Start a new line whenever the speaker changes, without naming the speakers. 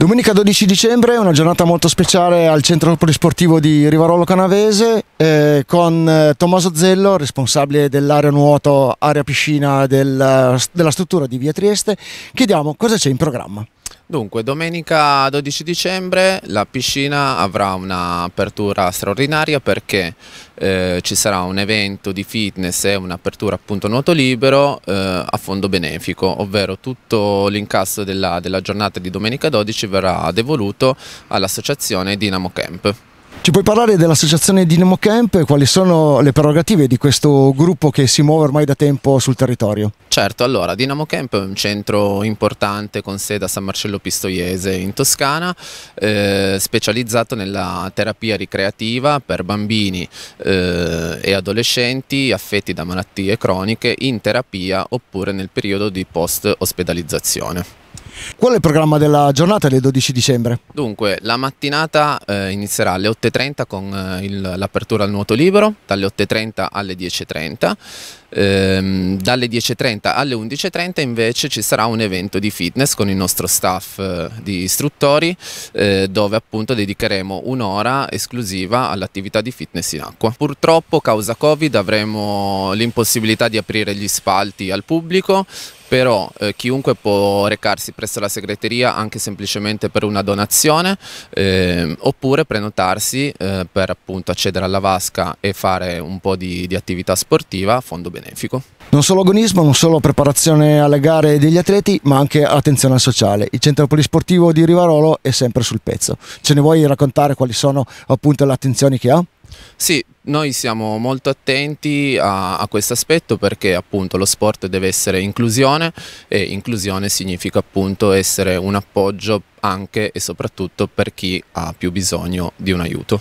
Domenica 12 dicembre è una giornata molto speciale al centro polisportivo di Rivarolo Canavese eh, con eh, Tommaso Zello, responsabile dell'area nuoto, area piscina del, eh, della struttura di Via Trieste. Chiediamo cosa c'è in programma.
Dunque, domenica 12 dicembre la piscina avrà un'apertura straordinaria perché eh, ci sarà un evento di fitness e un'apertura appunto nuoto libero eh, a fondo benefico, ovvero tutto l'incasso della, della giornata di domenica 12 verrà devoluto all'associazione Dinamo Camp.
Ci puoi parlare dell'associazione Dinamo Camp? e Quali sono le prerogative di questo gruppo che si muove ormai da tempo sul territorio?
Certo, allora Dinamo Camp è un centro importante con sede a San Marcello Pistoiese in Toscana, eh, specializzato nella terapia ricreativa per bambini eh, e adolescenti affetti da malattie croniche in terapia oppure nel periodo di post-ospedalizzazione.
Qual è il programma della giornata del 12 dicembre?
Dunque, la mattinata eh, inizierà alle 8.30 con eh, l'apertura al nuoto libero, dalle 8.30 alle 10.30. Ehm, dalle 10.30 alle 11.30 invece ci sarà un evento di fitness con il nostro staff eh, di istruttori eh, dove appunto dedicheremo un'ora esclusiva all'attività di fitness in acqua. Purtroppo causa Covid avremo l'impossibilità di aprire gli spalti al pubblico però eh, chiunque può recarsi presso la segreteria anche semplicemente per una donazione eh, oppure prenotarsi eh, per appunto accedere alla vasca e fare un po' di, di attività sportiva a fondo benefico.
Non solo agonismo, non solo preparazione alle gare degli atleti, ma anche attenzione sociale. Il centro polisportivo di Rivarolo è sempre sul pezzo. Ce ne vuoi raccontare quali sono appunto le attenzioni che ha?
Sì, noi siamo molto attenti a, a questo aspetto perché appunto lo sport deve essere inclusione e inclusione significa appunto essere un appoggio anche e soprattutto per chi ha più bisogno di un aiuto.